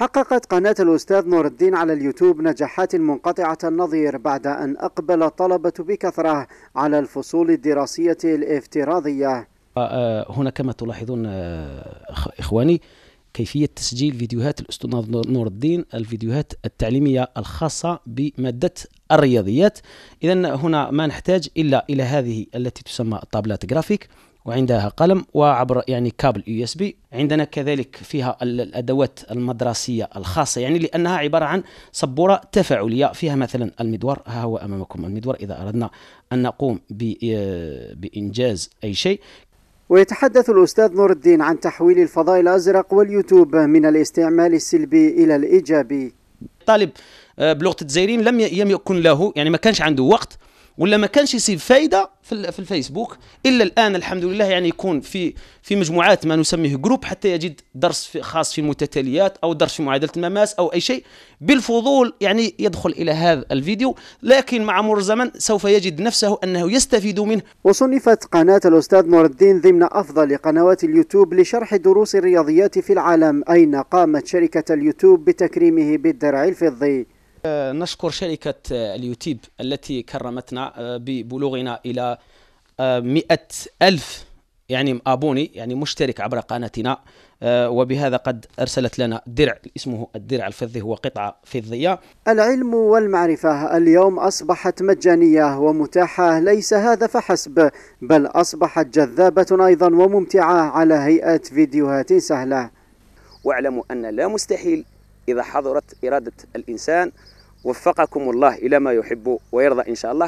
حققت قناة الأستاذ نور الدين على اليوتيوب نجاحات منقطعة النظير بعد أن أقبل الطلبة بكثرة على الفصول الدراسية الافتراضية آه، هنا كما تلاحظون آه، إخواني كيفية تسجيل فيديوهات الأستاذ نور الدين الفيديوهات التعليمية الخاصة بمادة الرياضيات إذا هنا ما نحتاج إلا إلى هذه التي تسمى الطابلات جرافيك وعندها قلم وعبر يعني كابل يو اس بي عندنا كذلك فيها الادوات المدرسيه الخاصه يعني لانها عباره عن سبوره تفاعليه فيها مثلا المدور ها هو امامكم المدور اذا اردنا ان نقوم آه، بانجاز اي شيء ويتحدث الأستاذ نور الدين عن تحويل الفضاء الأزرق واليوتيوب من الاستعمال السلبي إلى الإيجابي طالب آه، بلغه الجزائريين لم يكن له يعني ما كانش عنده وقت ولا ما كانش يصيب فايده في, الفيسبوك الا الان الحمد لله يعني يكون في في مجموعات ما نسميه جروب حتى يجد درس في خاص في المتتاليات او درس في معادله المماس او اي شيء بالفضول يعني يدخل الى هذا الفيديو لكن مع مرور الزمن سوف يجد نفسه انه يستفيد منه وصنفت قناه الاستاذ نور الدين ضمن افضل قنوات اليوتيوب لشرح دروس الرياضيات في العالم اين قامت شركه اليوتيوب بتكريمه بالدرع الفضي آه، نشكر شركة آه، اليوتيوب التي كرمتنا آه، ببلوغنا إلى مئة ألف يعني ابوني يعني مشترك عبر قناتنا وبهذا قد ارسلت لنا درع اسمه الدرع الفضي هو قطعه فضيه. العلم والمعرفه اليوم اصبحت مجانيه ومتاحه ليس هذا فحسب بل اصبحت جذابه ايضا وممتعه على هيئه فيديوهات سهله. واعلموا ان لا مستحيل إذا حضرت إرادة الإنسان وفقكم الله إلى ما يحب ويرضى إن شاء الله